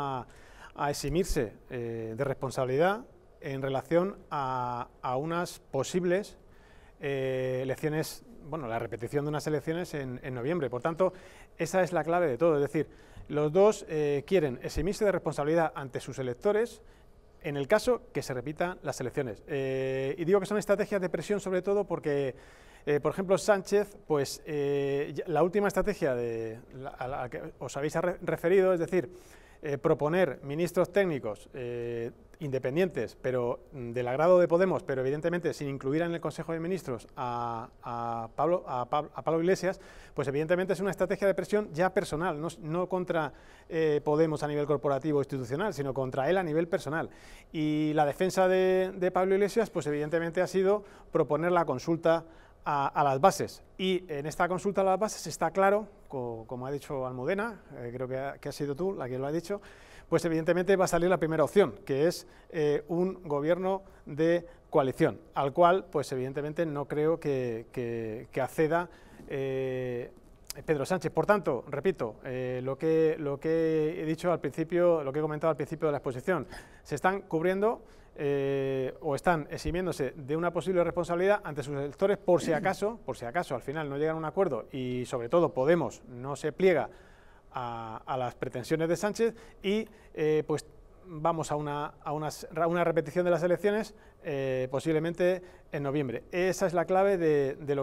A, a eximirse eh, de responsabilidad en relación a, unas posibles eh, elecciones, bueno, la repetición de unas elecciones en, noviembre. Por tanto, esa es la clave de todo. Es decir, los dos eh, quieren eximirse de responsabilidad ante sus electores en el caso que se repitan las elecciones. y digo que son estrategias de presión sobre todo porque... por ejemplo, Sánchez, pues la última estrategia a la que os habéis referido, es decir, eh, proponer ministros técnicos eh, independientes, pero mm, del agrado de Podemos, pero evidentemente sin incluir en el Consejo de Ministros a, Pablo, Iglesias, pues evidentemente es una estrategia de presión ya personal, no, contra eh, Podemos a nivel corporativo o institucional, sino contra él a nivel personal. Y la defensa de Pablo Iglesias, pues evidentemente ha sido proponer la consulta a, las bases. Y en esta consulta a las bases está claro, como ha dicho Almudena, eh, creo que ha, sido tú la que lo ha dicho, pues evidentemente va a salir la primera opción, que es eh, un gobierno de coalición, al cual pues evidentemente no creo que, acceda eh, Pedro Sánchez. Por tanto, repito, eh, lo, que, lo que he dicho al principio, lo que he comentado al principio de la exposición, se están cubriendo eh, o están eximiéndose de una posible responsabilidad ante sus electores por si acaso, por si acaso al final no llegan a un acuerdo y sobre todo Podemos no se pliega a, las pretensiones de Sánchez y eh, pues vamos a una, a, una, repetición de las elecciones posiblemente en noviembre. Esa es la clave de, lo que...